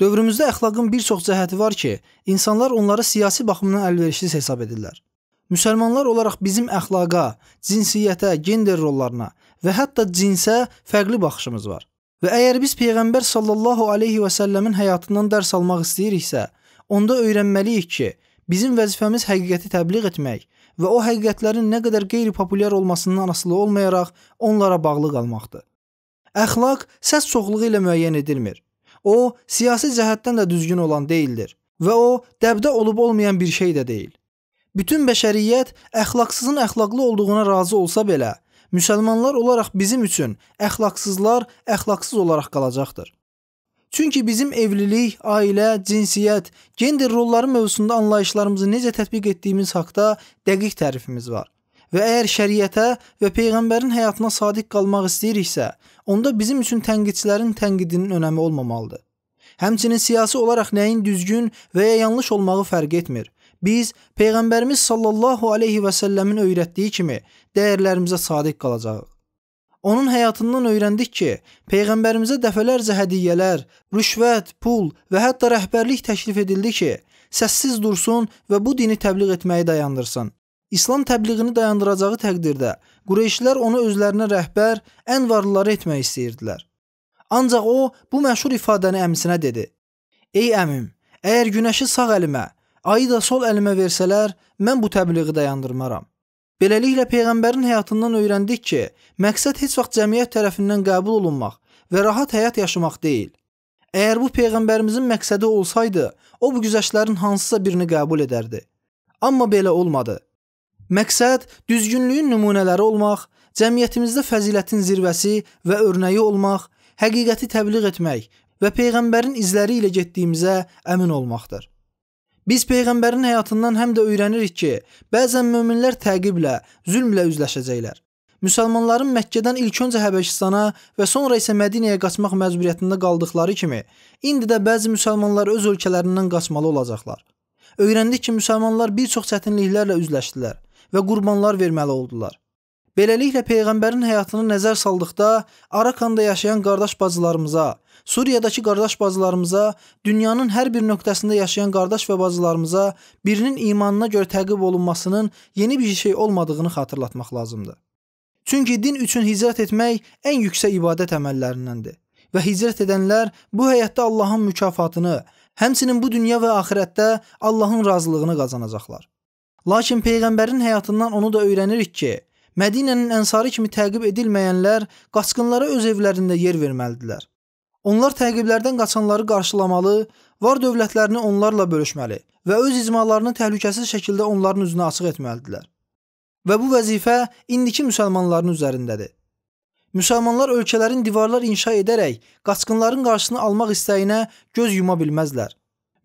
Dövrümüzdə əxlaqın bir çox cəhəti var ki, insanlar onları siyasi baxımdan əlverişsiz hesab edirlər. Müsəlmanlar olaraq bizim əxlaqa, cinsiyyətə, gender rollarına və hətta cinsə fərqli baxışımız var. Və əgər biz peyğəmbər sallallahu alayhi və sallamın həyatından dərs almaq istəyiriksə, onda öyrənməliyik ki, bizim vəzifəmiz həqiqəti təbliğ etmək və o həqiqətlərin nə qədər qeyri-populyar olmasından asılı olmayaraq onlara bağlı qalmaqdır. Əxlaq səs çoxluğu ilə müəyyən edilmir. O siyasi cəhətdən də düzgün olan deyildir və o dəbdə olub olmayan bir şey də deyil. Bütün bəşəriyyət əxlaqsızın əxlaqlı olduğuna razı olsa belə, müsəlmanlar olaraq bizim üçün əxlaqsızlar əxlaqsız olaraq qalacaqdır. Çünki bizim evlilik, ailə, cinsiyyət, gender rolları mövzusunda anlayışlarımızı necə tətbiq etdiyimiz haqqda dəqiq tərifimiz var və əgər şəriətə və peyğəmbərin həyatına sadiq qalmaq istəyiriksə, onda bizim üçün tənqidçilərin tənqidinin önəmi olmamalıdır. Həmçinin siyasi olaraq nəyin düzgün və ya yanlış olmağı fərq etmir. Biz peyğəmbərimiz sallallahu alayhi və sallamın öyrətdiyi kimi dəyərlərimizə sadiq qalacağıq. Onun həyatından öyrəndik ki, peyğəmbərimizə dəfələrcə hədiyyələr, rüşvət, pul və hətta rəhbərlik təklif edildi ki, səssiz dursun və bu dini təbliğ etməyi dayandırsın. İslam təbliğini dayandıracağı təqdirdə Qureyşlər onu özlərinə rəhbər, ən varlıları etmək istəyirdilər. Ancaq o bu məşhur ifadəni əmisinə dedi: "Ey əmim, əgər günəşi sağ əlimə, ayı da sol əlimə versələr, mən bu təbliği dayandırmaram." Beləliklə peyğəmbərin həyatından öyrəndik ki, məqsəd heç vaxt cəmiyyət tərəfindən qəbul olunmaq və rahat həyat yaşamaq deyil. Əgər bu peyğəmbərimizin məqsədi olsaydı, o bu güzəştlərin hansısa birini qəbul edərdi. Amma belə olmadı. Məqsəd düzgünlüyün nümunələri olmaq, cəmiyyətimizdə fəzilətin zirvəsi və örnəyi olmaq, həqiqəti təbliğ etmək və peyğəmbərin izləri ilə getdiyimizə əmin olmaqdır. Biz peyğəmbərin həyatından həm də öyrənirik ki, bəzən möminlər təqiblə, zülmlə üzləşəcəklər. Müslümanların Məkkədən ilk öncə Həbəşistana və sonra isə Mədinəyə qaçmaq məcburiyyətində qaldıqları kimi, indi də bəzi müsəlmanlar öz ölkələrindən qaçmalı olacaqlar. Öyrəndik ki, müsəlmanlar bir çox çətinliklərlə üzləşdilər və qurbanlar verməli oldular. Beləliklə peyğəmbərin həyatını nəzər saldıqda Arakanda yaşayan qardaş bacılarımıza, Suriyadakı qardaş bacılarımıza, dünyanın hər bir nöqtəsində yaşayan qardaş və bacılarımıza birinin imanına görə təqib olunmasının yeni bir şey olmadığını xatırlatmaq lazımdır. Çünki din üçün hicrət etmək ən yüksək ibadət əməllərindəndir və hicrət edənlər bu həyatda Allahın mükafatını, həmçinin bu dünya və axirətdə Allahın razılığını qazanacaqlar. Lakin peyğəmbərin həyatından onu da öyrənirik ki, Mədinənin ənsarı kimi təqib edilməyənlər qaçqınlara öz evlərində yer verməlidirlər. Onlar təqiblərdən qaçanları qarşılamalı, var dövlətlərini onlarla bölüşməli və öz icmalarını təhlükəsiz şəkildə onların üzünə açıq etməlidirlər. Və bu vəzifə indiki müsəlmanların üzərindədir. Müsəlmanlar ölkələrin divarlar inşa edərək qaçqınların qarşısını almaq istəyinə göz yuma bilməzlər.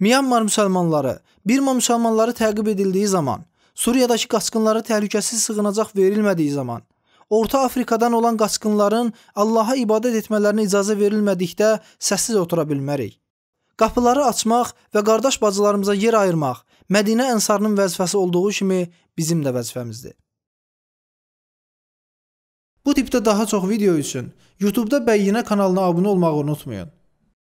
Myanmar müsəlmanları Birma müsəlmanları təqib edildiyi zaman Suriyadakı qaçqınlara təhlükəsiz sığınacaq verilmədiyi zaman, Orta Afrikadan olan qaçqınların Allaha ibadət etmələrinə icazə verilmədikdə səssiz otura bilmərik. Qapıları açmaq və qardaş bacılarımıza yer ayırmaq Mədinə Ənsarının vəzifəsi olduğu kimi bizim də vəzifəmizdir. Bu tipdə daha çox video üçün YouTube-da Bəyyinə kanalına abunə olmağı unutmayın.